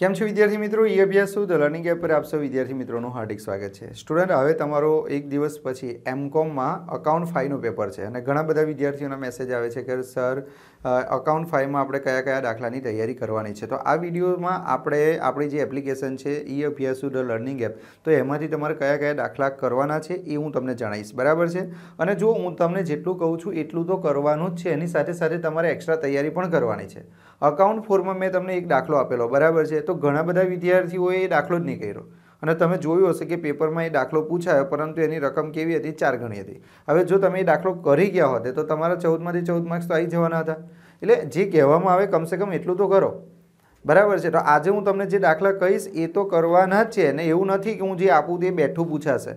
કેમ છો વિદ્યાર્થી મિત્રો ઈ અભ્યાસ શું ધ લર્નિંગ એપ પર આપ સૌ વિદ્યાર્થી મિત્રોનું હાર્દિક સ્વાગત છે સ્ટુડન્ટ હવે તમારો એક દિવસ પછી એમકોમમાં અકાઉન્ટ ફાઈનું પેપર છે અને ઘણા બધા વિદ્યાર્થીઓના મેસેજ આવે છે કે સર અકાઉન્ટ ફાઇવમાં આપણે કયા કયા દાખલાની તૈયારી કરવાની છે તો આ વિડીયોમાં આપણે આપણી જે એપ્લિકેશન છે ઈ અભ્યાસુ ધ લર્નિંગ એપ તો એમાંથી તમારે કયા કયા દાખલા કરવાના છે એ હું તમને જણાવીશ બરાબર છે અને જો હું તમને જેટલું કહું છું એટલું તો કરવાનું જ છે એની સાથે સાથે તમારે એક્સ્ટ્રા તૈયારી પણ કરવાની છે અકાઉન્ટ ફોરમાં મેં તમને એક દાખલો આપેલો બરાબર છે તો ઘણા બધા વિદ્યાર્થીઓએ એ દાખલો જ નહીં કર્યો અને તમે જોયું હશે કે પેપરમાં એ દાખલો પૂછાયો પરંતુ એની રકમ કેવી હતી ચાર ગણી હતી હવે જો તમે એ દાખલો કરી ગયા હોત તો તમારા ચૌદમાંથી ચૌદ માર્ક્સ તો આવી જવાના હતા એટલે જે કહેવામાં આવે કમસે કમ એટલું તો કરો બરાબર છે તો આજે હું તમને જે દાખલા કહીશ એ તો કરવાના જ છે ને એવું નથી કે હું જે આપું તે બેઠું પૂછાશે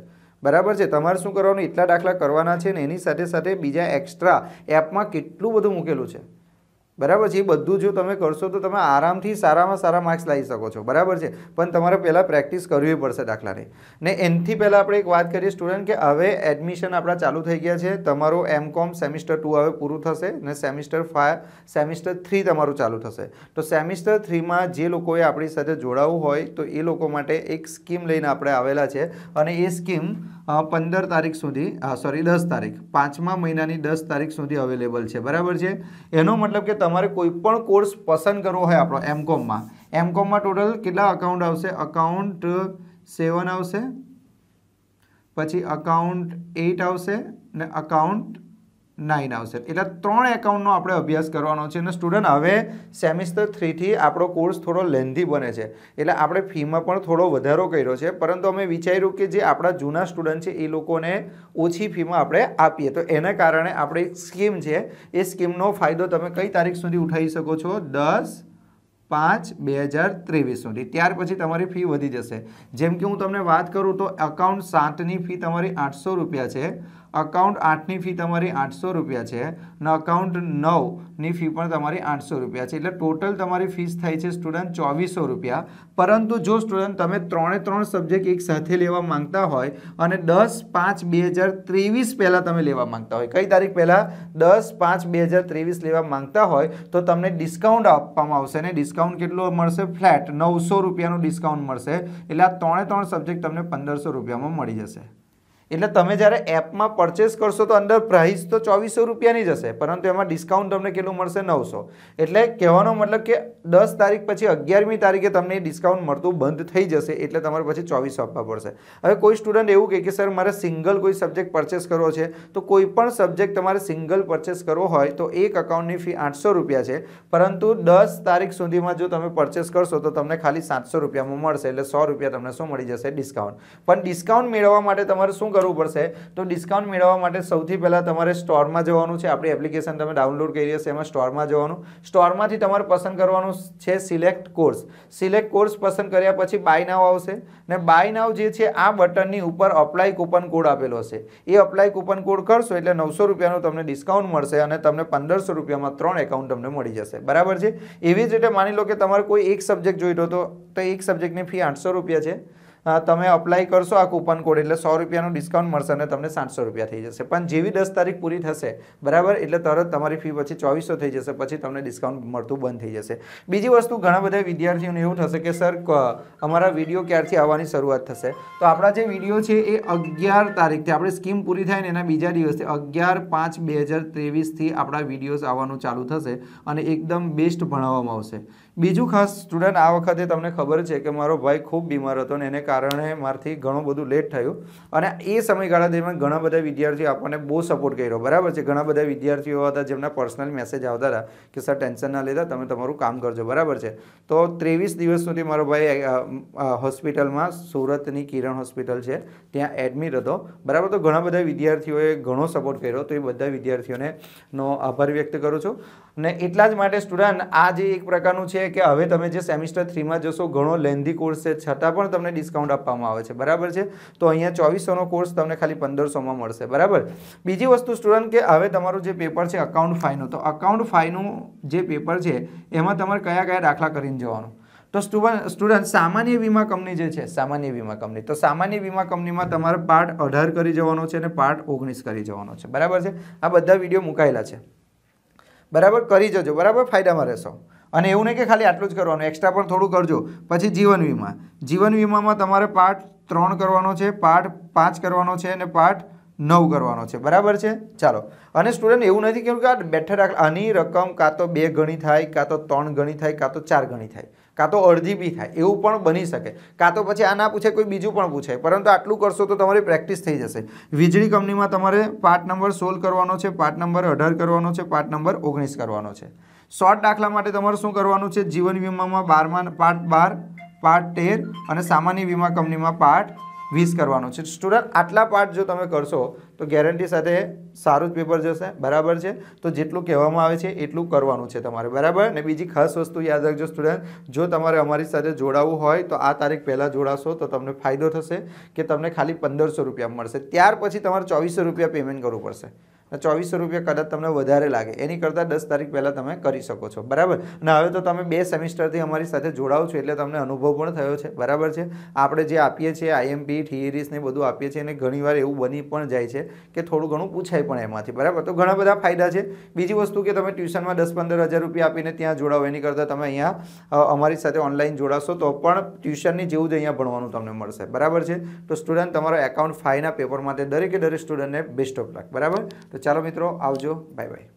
બરાબર છે તમારે શું કરવાનું એટલા દાખલા કરવાના છે ને એની સાથે સાથે બીજા એક્સ્ટ્રા એપમાં કેટલું બધું મૂકેલું છે બરાબર છે એ બધું જો તમે કરશો તો તમે આરામથી સારામાં સારા માર્ક્સ લાવી શકો છો બરાબર છે પણ તમારે પહેલાં પ્રેક્ટિસ કરવી પડશે દાખલાની ને એનથી પહેલાં આપણે એક વાત કરીએ સ્ટુડન્ટ કે હવે એડમિશન આપણા ચાલુ થઈ ગયા છે તમારું એમ કોમ સેમિસ્ટર ટુ હવે પૂરું થશે ને સેમિસ્ટર ફાઇવ સેમિસ્ટર થ્રી તમારું ચાલુ થશે તો સેમિસ્ટર થ્રીમાં જે લોકોએ આપણી સાથે જોડાવવું હોય તો એ લોકો માટે એક સ્કીમ લઈને આપણે આવેલા છે અને એ સ્કીમ પંદર તારીખ સુધી સોરી દસ તારીખ પાંચમા મહિનાની દસ તારીખ સુધી અવેલેબલ છે બરાબર છે એનો મતલબ કે તમારે કોઈ પણ કોર્સ પસંદ કરવો હોય આપણો એમકોમમાં એમકોમમાં ટોટલ કેટલા અકાઉન્ટ આવશે અકાઉન્ટ સેવન આવશે પછી અકાઉન્ટ એઇટ આવશે ને અકાઉન્ટ નાઇન આવશે એટલે ત્રણ એકાઉન્ટનો આપણે અભ્યાસ કરવાનો છે અને સ્ટુડન્ટ હવે સેમિસ્ટર થ્રીથી આપણો કોર્સ થોડો લેન્ધી બને છે એટલે આપણે ફીમાં પણ થોડો વધારો કર્યો છે પરંતુ અમે વિચાર્યું કે જે આપણા જૂના સ્ટુડન્ટ છે એ લોકોને ઓછી ફીમાં આપણે આપીએ તો એના કારણે આપણી સ્કીમ છે એ સ્કીમનો ફાયદો તમે કઈ તારીખ સુધી ઉઠાવી શકો છો દસ પાંચ બે હજાર ત્રેવીસ સુધી ત્યાર પછી તમારી ફી વધી જશે જેમ કે હું તમને વાત કરું તો અકાઉન્ટ સાતની ફી તમારી આઠસો રૂપિયા છે અકાઉન્ટ આઠની ફી તમારી આઠસો રૂપિયા છે અને અકાઉન્ટ નવની ફી પણ તમારી આઠસો રૂપિયા છે એટલે ટોટલ તમારી ફીસ થાય છે સ્ટુડન્ટ ચોવીસો રૂપિયા પરંતુ જો સ્ટુડન્ટ તમે ત્રણે ત્રણ સબ્જેક્ટ એક સાથે લેવા માંગતા હોય અને દસ પાંચ બે હજાર ત્રેવીસ પહેલાં તમે લેવા માંગતા હોય કઈ તારીખ પહેલાં દસ પાંચ બે હજાર ત્રેવીસ લેવા માંગતા હોય તો તમને ડિસ્કાઉન્ટ આપવામાં આવશે ને ડિસ્કાઉન્ટ કેટલો મળશે ફ્લેટ નવસો રૂપિયાનું ડિસ્કાઉન્ટ મળશે એટલે આ ત્રણે ત્રણ સબ્જેક્ટ તમને પંદરસો રૂપિયામાં મળી જશે એટલે તમે જ્યારે એપમાં પરચેસ કરશો તો અંદર પ્રાઇસ તો ચોવીસો રૂપિયાની જ હશે પરંતુ એમાં ડિસ્કાઉન્ટ તમને કેટલું મળશે નવસો એટલે કહેવાનો મતલબ કે દસ તારીખ પછી અગિયારમી તારીખે તમને ડિસ્કાઉન્ટ મળતું બંધ થઈ જશે એટલે તમારે પછી ચોવીસો આપવા પડશે હવે કોઈ સ્ટુડન્ટ એવું કહે કે સર મારે સિંગલ કોઈ સબ્જેક્ટ પરચેસ કરવો છે તો કોઈ પણ સબ્જેક્ટ તમારે સિંગલ પરચેસ કરવો હોય તો એક અકાઉન્ટની ફી આઠસો રૂપિયા છે પરંતુ દસ તારીખ સુધીમાં જો તમે પરચેસ કરશો તો તમને ખાલી સાતસો રૂપિયામાં મળશે એટલે સો રૂપિયા તમને શું મળી જશે ડિસ્કાઉન્ટ પણ ડિસ્કાઉન્ટ મેળવવા માટે તમારે શું કરવું પડશે તો ડિસ્કાઉન્ટ મેળવવા માટે સૌથી પહેલાં તમારે સ્ટોરમાં જવાનું છે આપણી એપ્લિકેશન તમે ડાઉનલોડ કરી હશે એમાં સ્ટોરમાં જવાનું સ્ટોરમાંથી તમારે પસંદ કરવાનું છે સિલેક્ટ કોર્સ સિલેક્ટ કોર્સ પસંદ કર્યા પછી બાય નાવ આવશે ને બાય નાવ જે છે આ બટનની ઉપર અપ્લાય કૂપન કોડ આપેલો હશે એ અપ્લાય કૂપન કોડ કરશો એટલે નવસો રૂપિયાનું તમને ડિસ્કાઉન્ટ મળશે અને તમને પંદરસો રૂપિયામાં ત્રણ એકાઉન્ટ તમને મળી જશે બરાબર છે એવી જ રીતે માની લો કે તમારે કોઈ એક સબ્જેક્ટ જોઈતો હતો તો એક સબ્જેક્ટની ફી આઠસો રૂપિયા છે તમે અપ્લાય કરશો આ કૂપન કોડ એટલે સો રૂપિયાનું ડિસ્કાઉન્ટ મળશે અને તમને સાતસો રૂપિયા થઈ જશે પણ જેવી દસ તારીખ પૂરી થશે બરાબર એટલે તરત તમારી ફી પછી ચોવીસો થઈ જશે પછી તમને ડિસ્કાઉન્ટ મળતું બંધ થઈ જશે બીજી વસ્તુ ઘણા બધા વિદ્યાર્થીઓને એવું થશે કે સર અમારા વિડીયો ક્યારથી આવવાની શરૂઆત થશે તો આપણા જે વિડીયો છે એ અગિયાર તારીખથી આપણી સ્કીમ પૂરી થાય ને એના બીજા દિવસથી અગિયાર પાંચ બે હજાર ત્રેવીસથી આપણા વિડીયોઝ આવવાનું ચાલુ થશે અને એકદમ બેસ્ટ ભણાવવામાં આવશે બીજું ખાસ સ્ટુડન્ટ આ વખતે તમને ખબર છે કે મારો ભાઈ ખૂબ બીમાર હતો અને એને કારણે મારથી ઘણું બધું લેટ થયું અને એ સમયગાળા દરમિયાન ઘણા બધા વિદ્યાર્થીઓ આપણને બહુ સપોર્ટ કર્યો બરાબર છે ઘણા બધા વિદ્યાર્થીઓ હતા જેમના પર્સનલ મેસેજ આવતા હતા કે સર ટેન્શન ના લેતા તમે તમારું કામ કરજો બરાબર છે તો ત્રેવીસ દિવસ સુધી મારો ભાઈ હોસ્પિટલમાં સુરતની કિરણ હોસ્પિટલ છે ત્યાં એડમિટ હતો બરાબર તો ઘણા બધા વિદ્યાર્થીઓએ ઘણો સપોર્ટ કર્યો તો એ બધા વિદ્યાર્થીઓને નો આભાર વ્યક્ત કરું છું અને એટલા જ માટે સ્ટુડન્ટ આ જે એક પ્રકારનું છે કે હવે તમે જે સેમિસ્ટર થ્રીમાં જશો ઘણો લેન્ધી કોર્સ છે છતાં પણ તમને ડિસ્કાઉન્ટ ડિસ્કાઉન્ટ આપવામાં આવે છે બરાબર છે તો અહીંયા ચોવીસોનો કોર્સ તમને ખાલી પંદરસોમાં મળશે બરાબર બીજી વસ્તુ સ્ટુડન્ટ કે હવે તમારું જે પેપર છે અકાઉન્ટ ફાઈનું તો અકાઉન્ટ ફાઈનું જે પેપર છે એમાં તમારે કયા કયા દાખલા કરીને જવાનું તો સ્ટુડન્ટ સામાન્ય વીમા કંપની જે છે સામાન્ય વીમા કંપની તો સામાન્ય વીમા કંપનીમાં તમારે પાર્ટ અઢાર કરી જવાનો છે અને પાર્ટ ઓગણીસ કરી જવાનો છે બરાબર છે આ બધા વિડીયો મુકાયેલા છે બરાબર કરી જજો બરાબર ફાયદામાં રહેશો અને એવું નહીં કે ખાલી આટલું જ કરવાનું એક્સ્ટ્રા પણ થોડું કરજો પછી જીવન વીમા જીવન વીમામાં તમારે પાર્ટ ત્રણ કરવાનો છે પાર્ટ પાંચ કરવાનો છે અને પાર્ટ નવ કરવાનો છે બરાબર છે ચાલો અને સ્ટુડન્ટ એવું નથી કેવું કે આ બેઠા આની રકમ કાં તો બે ગણી થાય કાં તો ત્રણ ગણી થાય કાં તો ચાર ગણી થાય કાં તો અડધી બી થાય એવું પણ બની શકે કાં તો પછી આ ના પૂછે કોઈ બીજું પણ પૂછે પરંતુ આટલું કરશો તો તમારી પ્રેક્ટિસ થઈ જશે વીજળી કંપનીમાં તમારે પાર્ટ નંબર સોળ કરવાનો છે પાર્ટ નંબર અઢાર કરવાનો છે પાર્ટ નંબર ઓગણીસ કરવાનો છે શોર્ટ દાખલા માટે તમારે શું કરવાનું છે જીવન વીમામાં બારમાં પાર્ટ બાર પાર્ટ તેર અને સામાન્ય વીમા કંપનીમાં પાર્ટ વીસ કરવાનું છે સ્ટુડન્ટ આટલા પાર્ટ જો તમે કરશો તો ગેરંટી સાથે સારું જ પેપર જશે બરાબર છે તો જેટલું કહેવામાં આવે છે એટલું કરવાનું છે તમારે બરાબર અને બીજી ખાસ વસ્તુ યાદ રાખજો સ્ટુડન્ટ જો તમારે અમારી સાથે જોડાવવું હોય તો આ તારીખ પહેલાં જોડાશો તો તમને ફાયદો થશે કે તમને ખાલી પંદરસો રૂપિયા મળશે ત્યાર પછી તમારે ચોવીસો રૂપિયા પેમેન્ટ કરવું પડશે ચોવીસો રૂપિયા કદાચ તમને વધારે લાગે એની કરતાં દસ તારીખ પહેલાં તમે કરી શકો છો બરાબર અને હવે તો તમે બે સેમિસ્ટરથી અમારી સાથે જોડાવ છો એટલે તમને અનુભવ પણ થયો છે બરાબર છે આપણે જે આપીએ છીએ આઈએમપી થિયરીસ ને બધું આપીએ છીએ અને ઘણીવાર એવું બની પણ જાય છે કે થોડું ઘણું પૂછાય પણ એમાંથી બરાબર તો ઘણા બધા ફાયદા છે બીજી વસ્તુ કે તમે ટ્યુશનમાં દસ પંદર હજાર રૂપિયા આપીને ત્યાં જોડાઓ એની કરતાં તમે અહીંયા અમારી સાથે ઓનલાઈન જોડાશો તો પણ ટ્યુશનની જેવું જ અહીંયા ભણવાનું તમને મળશે બરાબર છે તો સ્ટુડન્ટ તમારો એકાઉન્ટ ફાઈના પેપર માટે દરેકે દરેક સ્ટુડન્ટને બેસ્ટ ઓફ લક બરાબર તો ચાલો મિત્રો આવજો બાય બાય